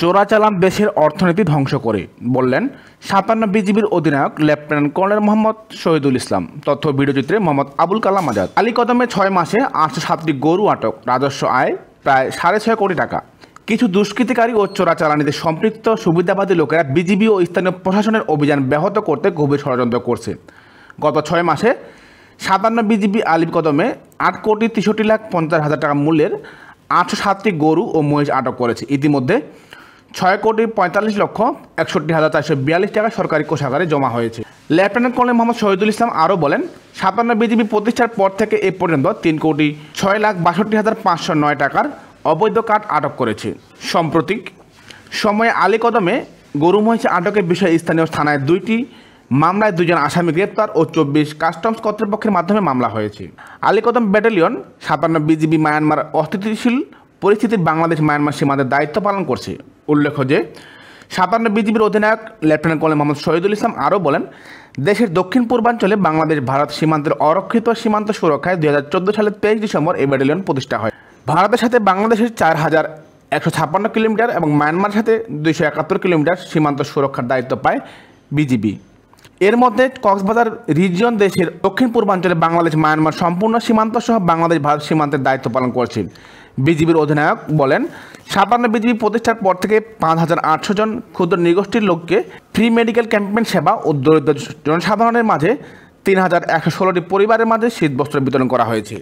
চোরাচালান দেশের অর্থনীতি ধ্বংস করে বললেন সাতান্ন বিজিবির অধিনায়ক লেফটেন্যান্ট কর্নেল মোহাম্মদ শহীদুল ইসলাম তথ্য ভিডিওচিত্রে মোহাম্মদ আবুল কালাম আজাদ আলীকদমে ছয় মাসে আটশো সাতটি গরু আটক রাজস্ব আয় প্রায় সাড়ে ছয় কোটি টাকা কিছু দুষ্কৃতিকারী ও চোরাচালানিতে সম্পৃক্ত সুবিধাবাদী লোকেরা বিজিবি ও স্থানীয় প্রশাসনের অভিযান ব্যাহত করতে গভীর ষড়যন্ত্র করছে গত ছয় মাসে সাতান্ন বিজিবি আলিম কদমে আট কোটি তেষট্টি লাখ পঞ্চাশ হাজার টাকা মূল্যের আটশো সাতটি গরু ও মহিষ আটক করেছে ইতিমধ্যে ছয় কোটি পঁয়তাল্লিশ লক্ষ একষট্টি হাজার চারশো বিয়াল্লিশ টাকা সরকারি কোষাগারে জমা হয়েছে লেফটেন্যান্ট কর্নেল মোহাম্মদ শহীদুল ইসলাম আরও বলেন সাতান্ন বিজেপি প্রতিষ্ঠার পর থেকে এ পর্যন্ত তিন কোটি ছয় লাখ বাষট্টি হাজার পাঁচশো নয় টাকার অবৈধ কাঠ আটক করেছে সম্প্রতিক সময়ে আলী কদমে গরু মহিষ আটকের বিষয়ে স্থানীয় থানায় দুইটি মামলায় দুজন আসামি গ্রেপ্তার ও চব্বিশ কাস্টমস কর্তৃপক্ষের মাধ্যমে মামলা হয়েছে আলীকদম ব্যাটালিয়ন সাতান্ন বিজিবি মায়ানমার অস্থিতিশীল পরিস্থিতি বাংলাদেশ মায়ানমার সীমান্তের দায়িত্ব পালন করছে উল্লেখ্য যে সাতান্ন বিজিবির অধিনায়ক লেফটেন্যান্ট কর্নেল মোহাম্মদ শহীদুল ইসলাম আরও বলেন দেশের দক্ষিণ পূর্বাঞ্চলে বাংলাদেশ ভারত সীমান্তের অরক্ষিত সীমান্ত সুরক্ষায় দুই সালের তেইশ ডিসেম্বর এই ব্যাটালিয়ন প্রতিষ্ঠা হয় ভারতের সাথে বাংলাদেশের চার হাজার একশো ছাপ্পান্ন কিলোমিটার এবং মায়ানমার সাথে দুইশো একাত্তর কিলোমিটার সীমান্ত সুরক্ষার দায়িত্ব পায় বিজিবি এর মধ্যে কক্সবাজার রিজিয়ন দেশের দক্ষিণ পূর্বাঞ্চলে বাংলাদেশ মায়ানমার সম্পূর্ণ সীমান্ত সহ বাংলাদেশ ভারত সীমান্তের দায়িত্ব পালন করছে বিজিবির অধিনায়ক বলেন সাতান্ন বিজিবি প্রতিষ্ঠার পর থেকে পাঁচ হাজার আটশো জন ক্ষুদ্র নিগোষ্ঠীর লোককে ফ্রি মেডিকেল ক্যাম্পেইন সেবা ও দরিদ্র জনসাধারণের মাঝে তিন হাজার একশো ষোলোটি পরিবারের মাঝে শীতবস্ত্র বিতরণ করা হয়েছে